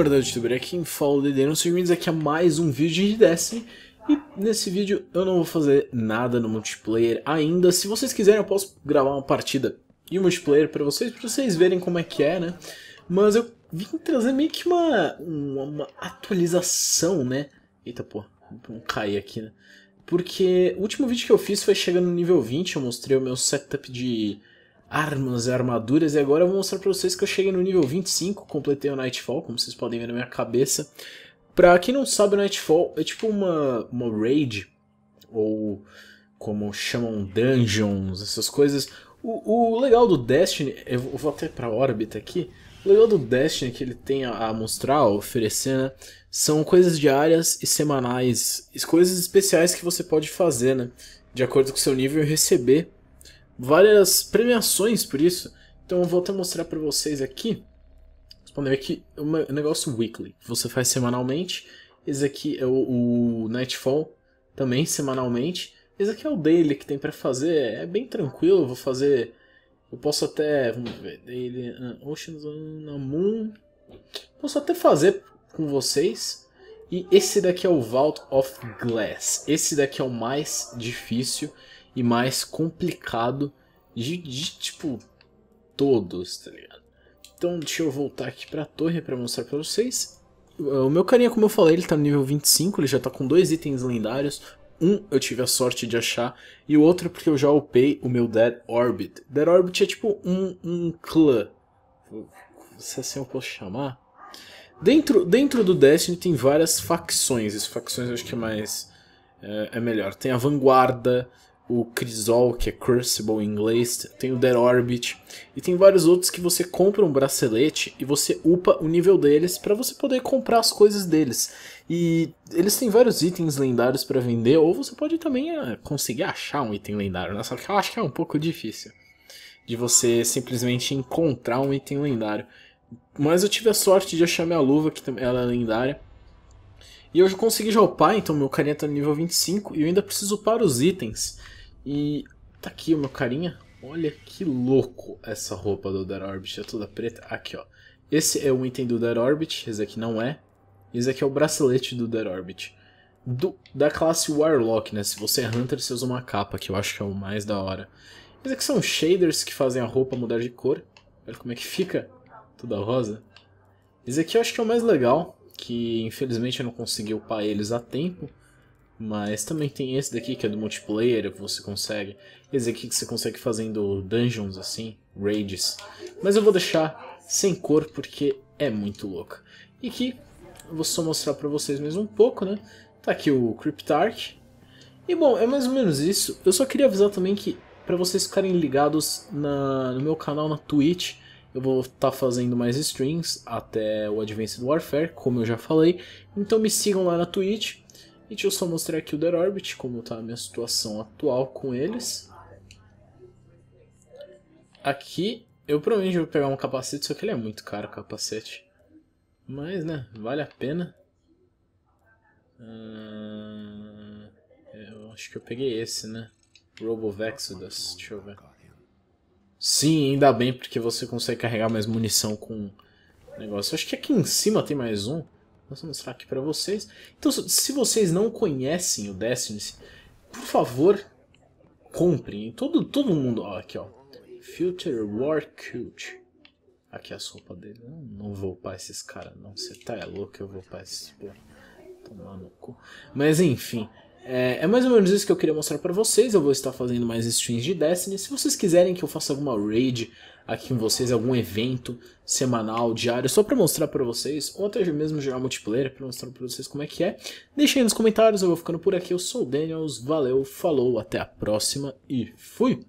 mordeu youtuber, aqui em Follow DD, não sejam bem-vindos aqui a mais um vídeo de Destiny E nesse vídeo eu não vou fazer nada no multiplayer ainda Se vocês quiserem eu posso gravar uma partida e o um multiplayer pra vocês, pra vocês verem como é que é, né Mas eu vim trazer meio que uma, uma, uma atualização, né Eita pô, não cair aqui, né Porque o último vídeo que eu fiz foi chegando no nível 20, eu mostrei o meu setup de armas e armaduras. E agora eu vou mostrar pra vocês que eu cheguei no nível 25, completei o Nightfall, como vocês podem ver na minha cabeça. Pra quem não sabe, o Nightfall é tipo uma, uma raid, ou como chamam dungeons, essas coisas. O, o legal do Destiny, eu vou até pra órbita aqui, o legal do Destiny que ele tem a, a mostrar, a oferecer, né, são coisas diárias e semanais, coisas especiais que você pode fazer, né, de acordo com o seu nível e receber várias premiações por isso. Então eu vou até mostrar para vocês aqui. Vocês podem que é um negócio weekly, você faz semanalmente. Esse aqui é o, o Nightfall, também semanalmente. Esse aqui é o daily que tem para fazer, é bem tranquilo, eu vou fazer... Eu posso até... Vamos ver, daily... Uh, Oceans on Moon... Posso até fazer com vocês. E esse daqui é o Vault of Glass. Esse daqui é o mais difícil e mais complicado de, de tipo, todos, tá ligado? Então, deixa eu voltar aqui pra torre para mostrar para vocês. O meu carinha, como eu falei, ele tá no nível 25, ele já tá com dois itens lendários. Um eu tive a sorte de achar, e o outro porque eu já upei o meu Dead Orbit. Dead Orbit é tipo um, um clã, se assim eu posso chamar. Dentro, dentro do Destiny tem várias facções, as facções eu acho que é mais... é, é melhor. Tem a Vanguarda, o Crisol, que é Crucible em inglês, tem o Dead Orbit, e tem vários outros que você compra um bracelete e você upa o nível deles para você poder comprar as coisas deles. E eles têm vários itens lendários para vender, ou você pode também ah, conseguir achar um item lendário, né? só que eu acho que é um pouco difícil de você simplesmente encontrar um item lendário. Mas eu tive a sorte de achar minha luva, que ela é lendária. E eu já consegui já upar, então meu carinha tá no nível 25, e eu ainda preciso upar os itens. E tá aqui o meu carinha. Olha que louco essa roupa do Dead Orbit, é toda preta. Aqui, ó. Esse é o item do Dead Orbit, esse aqui não é. Esse aqui é o bracelete do Dead Orbit. Do, da classe Warlock, né? Se você é Hunter, você usa uma capa, que eu acho que é o mais da hora. Esses aqui são shaders que fazem a roupa mudar de cor. Olha como é que fica, toda rosa. Esse aqui eu acho que é o mais legal, que infelizmente eu não consegui upar eles a tempo. Mas também tem esse daqui que é do multiplayer, que você consegue. Esse aqui que você consegue fazendo dungeons assim, raids. Mas eu vou deixar sem cor porque é muito louco. E que eu vou só mostrar pra vocês mesmo um pouco, né? Tá aqui o Cryptarch. E bom, é mais ou menos isso. Eu só queria avisar também que para vocês ficarem ligados na, no meu canal na Twitch, eu vou estar tá fazendo mais streams até o Advanced Warfare, como eu já falei. Então me sigam lá na Twitch. E deixa eu só mostrar aqui o The Orbit, como está a minha situação atual com eles. Aqui, eu provavelmente vou pegar um capacete, só que ele é muito caro o capacete. Mas, né, vale a pena. Ah, é, eu acho que eu peguei esse, né? Robo Exodus, deixa eu ver. Sim, ainda bem, porque você consegue carregar mais munição com negócio. Eu acho que aqui em cima tem mais um. Vou vamos mostrar aqui para vocês. Então, se vocês não conhecem o Destiny, por favor, comprem. Todo, todo mundo, ó, aqui, ó. Future War Cult. Aqui é a sopa dele. não vou upar esses caras, não. Você tá é louco, eu vou upar esses Toma Tomar no cu. Mas enfim. É, é, mais ou menos isso que eu queria mostrar para vocês. Eu vou estar fazendo mais streams de Destiny. Se vocês quiserem que eu faça alguma raid aqui com vocês algum evento semanal, diário, só para mostrar para vocês, ou até mesmo gerar multiplayer para mostrar para vocês como é que é. Deixa aí nos comentários, eu vou ficando por aqui. Eu sou o Daniels, valeu, falou, até a próxima e fui!